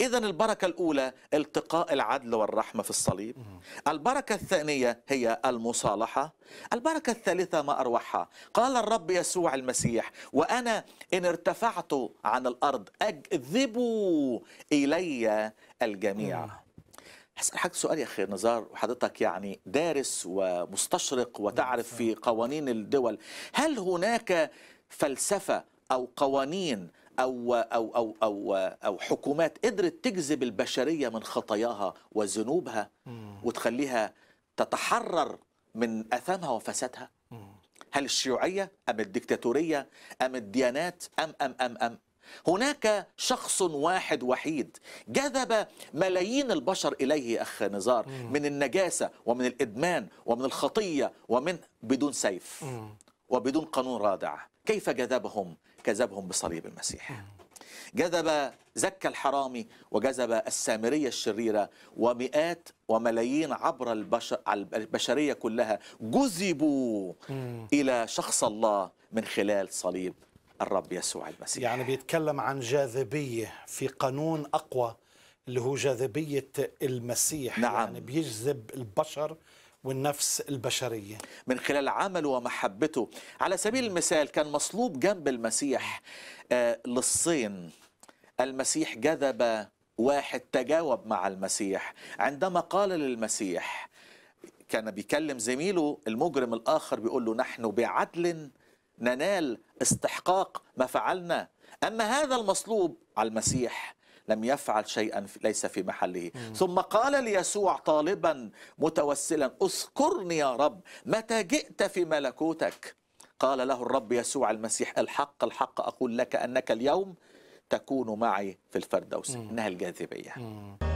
إذا البركة الأولى التقاء العدل والرحمة في الصليب البركة الثانية هي المصالحة البركة الثالثة ما أروعها قال الرب يسوع المسيح وأنا إن ارتفعت عن الأرض أجذبوا إلي الجميع هسأل حضرتك سؤال يا أخي نزار وحضرتك يعني دارس ومستشرق وتعرف نعم. في قوانين الدول هل هناك فلسفة أو قوانين أو, أو, أو, أو, أو حكومات قدرت تجذب البشرية من خطاياها وذنوبها وتخليها تتحرر من أثامها وفسادها هل الشيوعية أم الدكتاتورية أم الديانات أم أم أم أم هناك شخص واحد وحيد جذب ملايين البشر إليه أخ نزار من النجاسة ومن الإدمان ومن الخطية ومن بدون سيف وبدون قانون رادع كيف جذبهم كذبهم بصليب المسيح نعم. جذب زكى الحرامي وجذب السامرية الشريرة ومئات وملايين عبر البشر البشرية كلها جذبوا إلى شخص الله من خلال صليب الرب يسوع المسيح يعني بيتكلم عن جاذبية في قانون أقوى اللي هو جاذبية المسيح نعم. يعني بيجذب البشر والنفس البشرية من خلال عمله ومحبته على سبيل المثال كان مصلوب جنب المسيح آه، للصين المسيح جذب واحد تجاوب مع المسيح عندما قال للمسيح كان بيكلم زميله المجرم الآخر بيقول له نحن بعدل ننال استحقاق ما فعلنا أما هذا المصلوب على المسيح لم يفعل شيئا ليس في محله مم. ثم قال ليسوع طالبا متوسلا اذكرني يا رب متى جئت في ملكوتك قال له الرب يسوع المسيح الحق الحق أقول لك أنك اليوم تكون معي في الفردوس إنها الجاذبية مم.